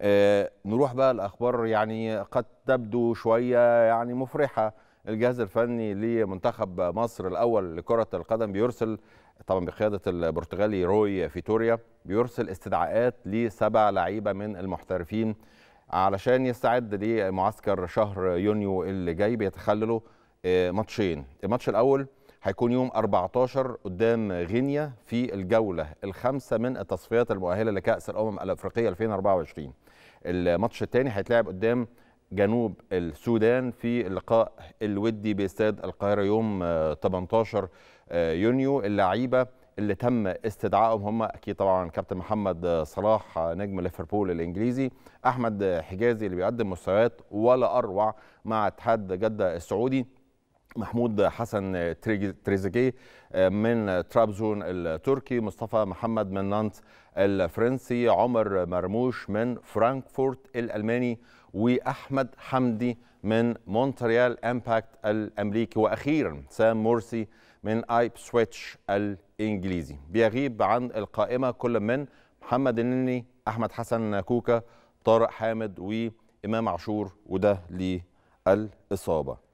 آه، نروح بقى الاخبار يعني قد تبدو شويه يعني مفرحه الجهاز الفني لمنتخب مصر الاول لكره القدم بيرسل طبعا بقياده البرتغالي روي فيتوريا بيرسل استدعاءات لسبع لعيبه من المحترفين علشان يستعد لمعسكر شهر يونيو اللي جاي بيتخلله آه، ماتشين الماتش الاول هيكون يوم 14 قدام غينيا في الجولة الخامسة من التصفيات المؤهلة لكأس الأمم الأفريقية 2024 الماتش الثاني هيتلعب قدام جنوب السودان في اللقاء الودي باستاد القاهرة يوم 18 آه، آه، يونيو اللعيبة اللي تم استدعائهم هم اكيد طبعا كابتن محمد آه، صلاح نجم ليفربول الانجليزي احمد حجازي اللي بيقدم مستويات ولا اروع مع اتحاد جده السعودي محمود حسن تريزيجيه آه، من ترابزون التركي مصطفى محمد من نانت الفرنسي عمر مرموش من فرانكفورت الألماني وأحمد حمدي من مونتريال امباكت الأمريكي وأخيرا سام مورسي من آيب سويتش الإنجليزي بيغيب عن القائمة كل من محمد النني أحمد حسن كوكا طارق حامد وإمام عاشور وده للإصابة